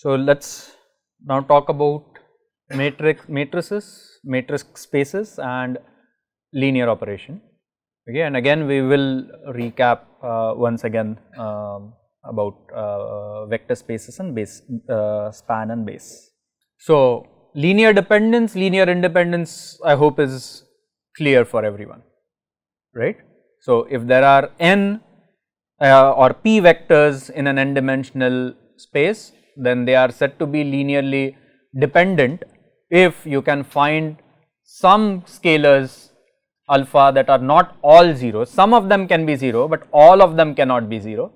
So, let us now talk about matrix matrices, matrix spaces and linear operation. Okay, and again we will recap uh, once again um, about uh, vector spaces and base uh, span and base. So, linear dependence, linear independence I hope is clear for everyone, right. So, if there are n uh, or p vectors in an n dimensional space, then they are said to be linearly dependent if you can find some scalars alpha that are not all 0, some of them can be 0, but all of them cannot be 0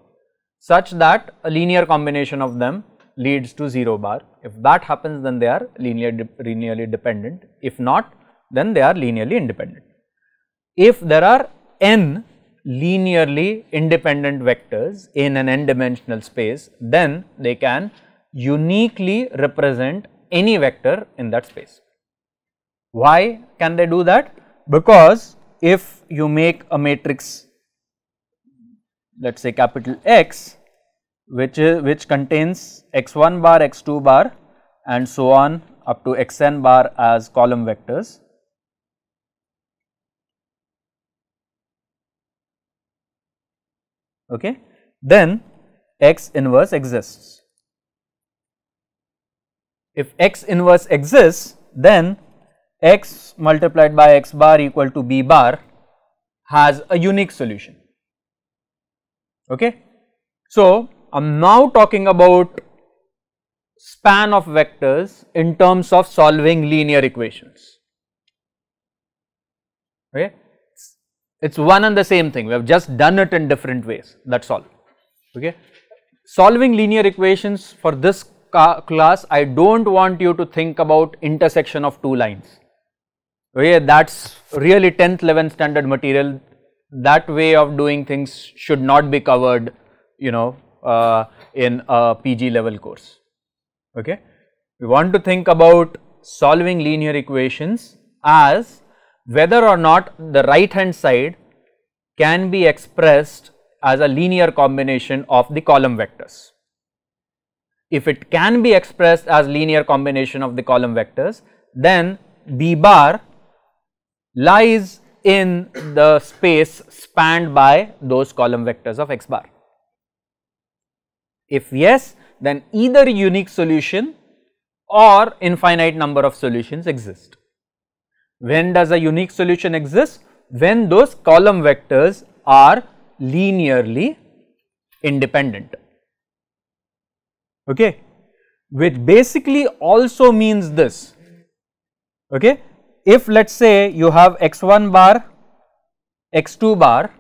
such that a linear combination of them leads to 0 bar. If that happens then they are linear de linearly dependent, if not then they are linearly independent. If there are n linearly independent vectors in an n dimensional space then they can uniquely represent any vector in that space. Why can they do that? Because if you make a matrix let us say capital X which is, which contains x1 bar, x2 bar and so on up to xn bar as column vectors. Okay. Then x inverse exists. If x inverse exists, then x multiplied by x bar equal to b bar has a unique solution. Okay? So, I am now talking about span of vectors in terms of solving linear equations. Okay? It is one and the same thing, we have just done it in different ways that is all. Okay? Solving linear equations for this class, I don't want you to think about intersection of two lines. Yeah, that's really 10th, 11th standard material. That way of doing things should not be covered, you know, uh, in a PG level course. Okay, we want to think about solving linear equations as whether or not the right hand side can be expressed as a linear combination of the column vectors if it can be expressed as linear combination of the column vectors, then B bar lies in the space spanned by those column vectors of x bar. If yes, then either unique solution or infinite number of solutions exist. When does a unique solution exist? When those column vectors are linearly independent okay, which basically also means this, okay. If let us say you have x1 bar, x2 bar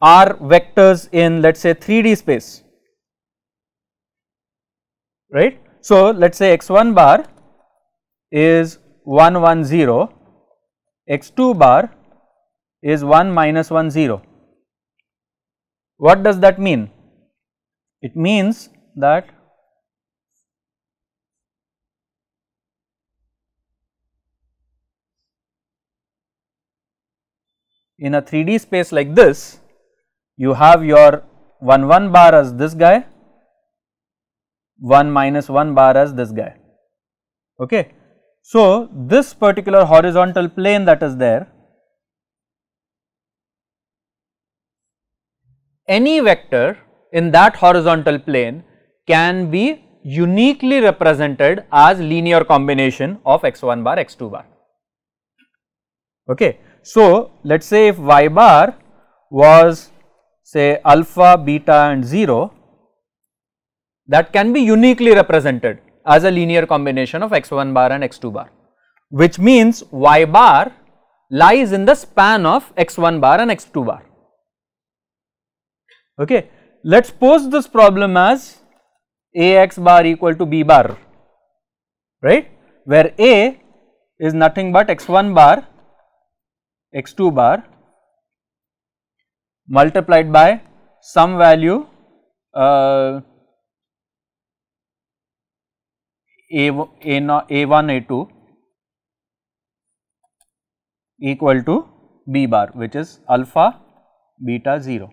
are vectors in let us say 3D space, right. So, let us say x1 bar is 1 1 0, x2 bar is 1 minus 1 0. What does that mean? It means that in a 3D space like this, you have your 1 1 bar as this guy, 1 minus 1 bar as this guy. Okay. So, this particular horizontal plane that is there, any vector in that horizontal plane can be uniquely represented as linear combination of x1 bar x2 bar. Okay. So, let us say if y bar was say alpha, beta and 0 that can be uniquely represented as a linear combination of x1 bar and x2 bar which means y bar lies in the span of x1 bar and x2 bar. Okay. Let us pose this problem as Ax bar equal to B bar, right, where A is nothing but x1 bar, x2 bar multiplied by some value uh, a, a, no, A1, A2 equal to B bar which is alpha beta 0.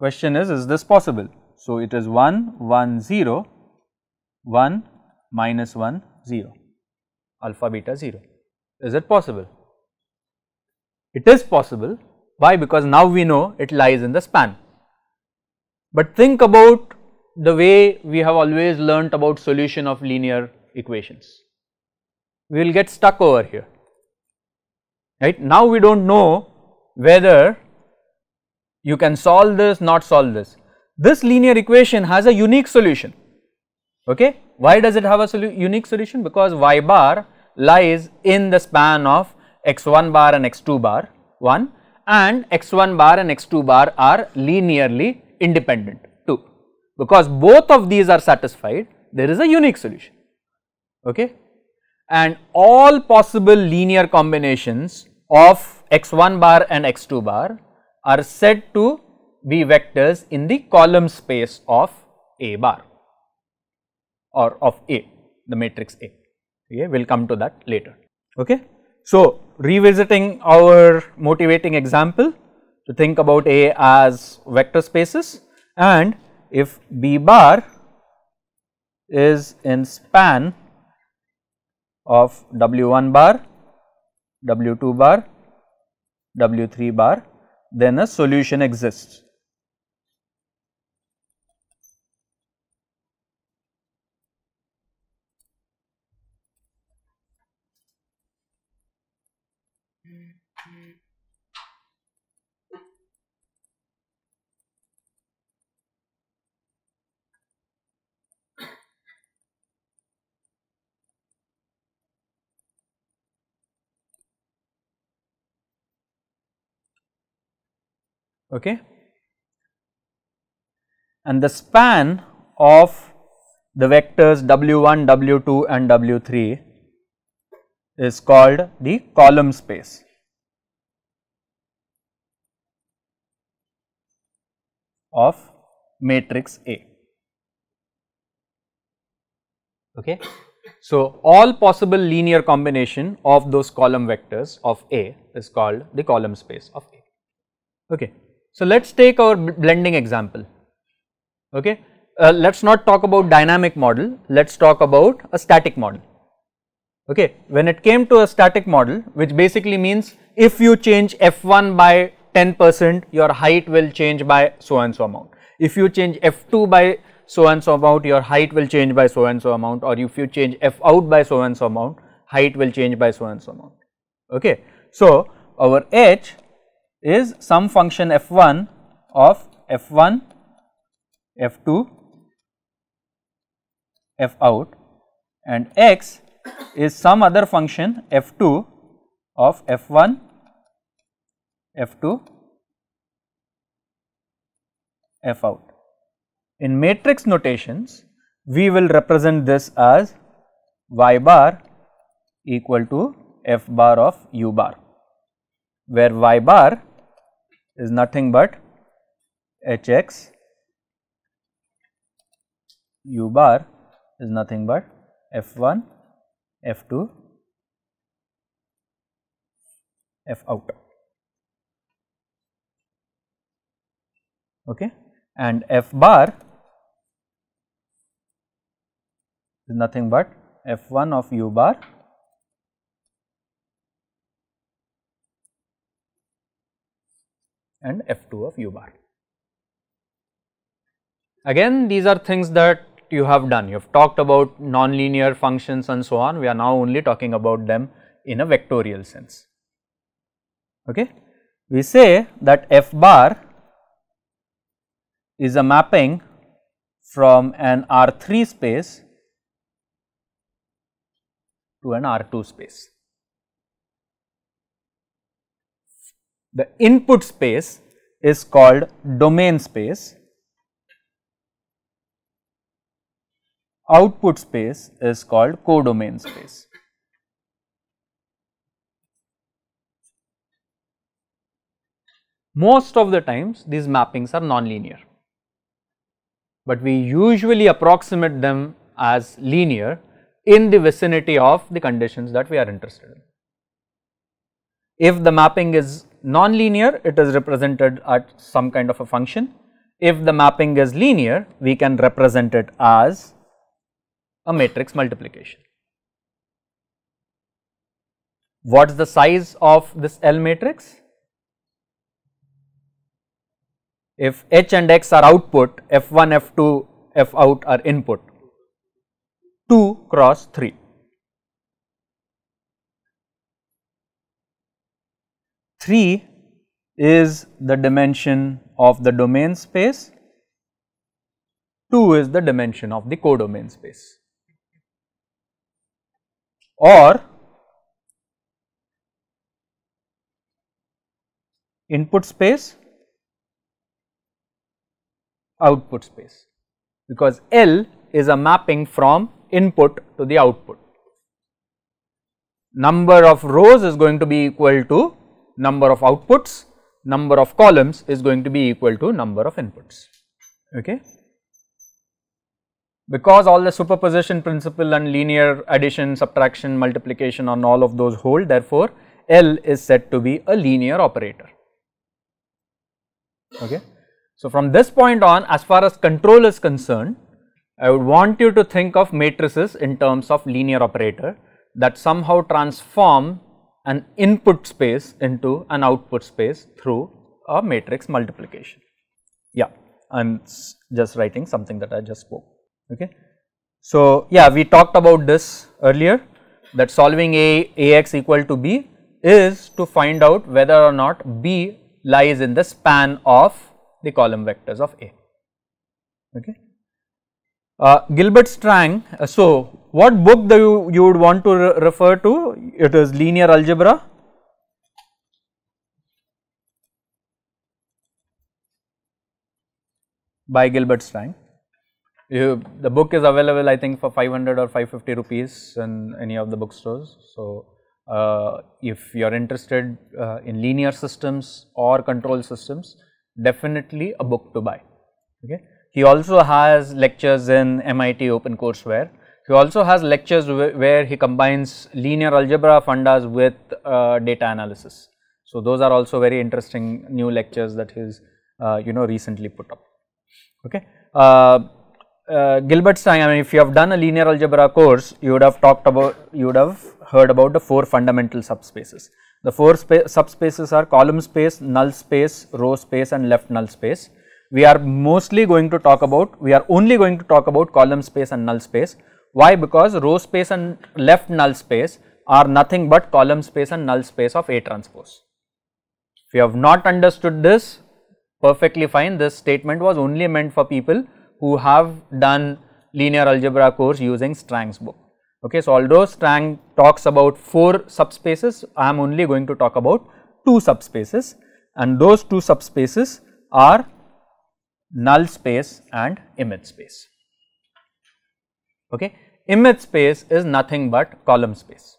Question is, is this possible? So, it is 1 1 0 1 minus 1 0 alpha beta 0. Is it possible? It is possible. Why? Because now we know it lies in the span. But think about the way we have always learnt about solution of linear equations. We will get stuck over here, right. Now we do not know whether you can solve this, not solve this. This linear equation has a unique solution, okay. Why does it have a solu unique solution? Because y bar lies in the span of x1 bar and x2 bar 1 and x1 bar and x2 bar are linearly independent 2. Because both of these are satisfied, there is a unique solution, okay. And all possible linear combinations of x1 bar and x2 bar are said to be vectors in the column space of A bar or of A, the matrix A. Okay, we will come to that later. Okay. So, revisiting our motivating example to think about A as vector spaces and if B bar is in span of W1 bar, W2 bar, W3 bar then a solution exists. okay. And the span of the vectors w1, w2 and w3 is called the column space. of matrix A. Okay. So, all possible linear combination of those column vectors of A is called the column space of A. Okay. So let us take our blending example, okay. Uh, let us not talk about dynamic model, let us talk about a static model, okay. When it came to a static model which basically means if you change F1 by 10 percent your height will change by so and so amount. If you change F2 by so and so amount your height will change by so and so amount or if you change F out by so and so amount height will change by so and so amount, okay. So our H is some function f1 of f1, f2, f out and x is some other function f2 of f1, f2, f out. In matrix notations, we will represent this as y bar equal to f bar of u bar, where y bar is nothing but h x u bar is nothing but f 1 f 2 f out okay and f bar is nothing but f 1 of u bar and F2 of u bar. Again these are things that you have done, you have talked about nonlinear functions and so on, we are now only talking about them in a vectorial sense. Okay. We say that F bar is a mapping from an R3 space to an R2 space. The input space is called domain space, output space is called codomain space. Most of the times these mappings are nonlinear, but we usually approximate them as linear in the vicinity of the conditions that we are interested in. If the mapping is non-linear, it is represented at some kind of a function. If the mapping is linear, we can represent it as a matrix multiplication. What is the size of this L matrix? If H and X are output, F1, F2, F out are input, 2 cross 3. 3 is the dimension of the domain space, 2 is the dimension of the codomain space or input space, output space because L is a mapping from input to the output. Number of rows is going to be equal to number of outputs, number of columns is going to be equal to number of inputs. Okay. Because all the superposition principle and linear addition, subtraction, multiplication on all of those hold therefore, L is said to be a linear operator. Okay. So, from this point on as far as control is concerned, I would want you to think of matrices in terms of linear operator that somehow transform an input space into an output space through a matrix multiplication. Yeah, I am just writing something that I just spoke. Okay. So, yeah, we talked about this earlier that solving A Ax equal to B is to find out whether or not B lies in the span of the column vectors of A. Okay. Uh, Gilbert Strang, uh, so what book do you, you would want to re refer to? It is Linear Algebra. by Gilbert Strang. You, the book is available I think for 500 or 550 rupees in any of the bookstores. So, uh, if you are interested uh, in linear systems or control systems, definitely a book to buy. Okay. He also has lectures in MIT Open Courseware. He also has lectures where he combines linear algebra fundas with uh, data analysis. So, those are also very interesting new lectures that he's uh, you know recently put up. Okay. Uh, uh Gilbertstein, I mean if you have done a linear algebra course, you would have talked about, you would have heard about the four fundamental subspaces. The four subspaces are column space, null space, row space and left null space. We are mostly going to talk about, we are only going to talk about column space and null space. Why? Because row space and left null space are nothing but column space and null space of A transpose. If you have not understood this, perfectly fine. This statement was only meant for people who have done linear algebra course using Strang's book. Okay, so although Strang talks about 4 subspaces, I am only going to talk about 2 subspaces and those 2 subspaces are null space and image space. Okay. Image space is nothing but column space.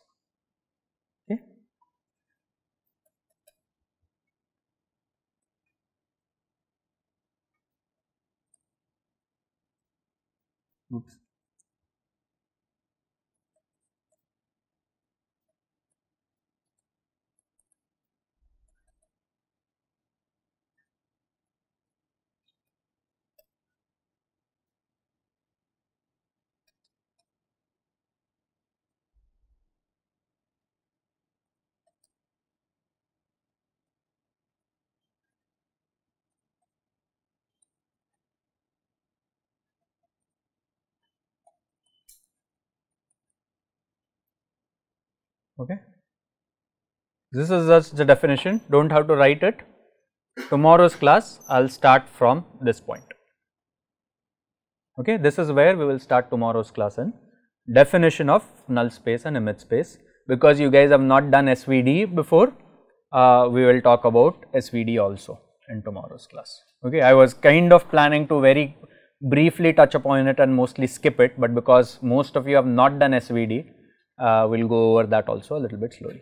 okay. This is just the definition, do not have to write it. Tomorrow's class, I will start from this point. Okay, this is where we will start tomorrow's class in definition of null space and image space. Because you guys have not done SVD before, uh, we will talk about SVD also in tomorrow's class. Okay, I was kind of planning to very briefly touch upon it and mostly skip it, but because most of you have not done SVD, uh, we'll go over that also a little bit slowly.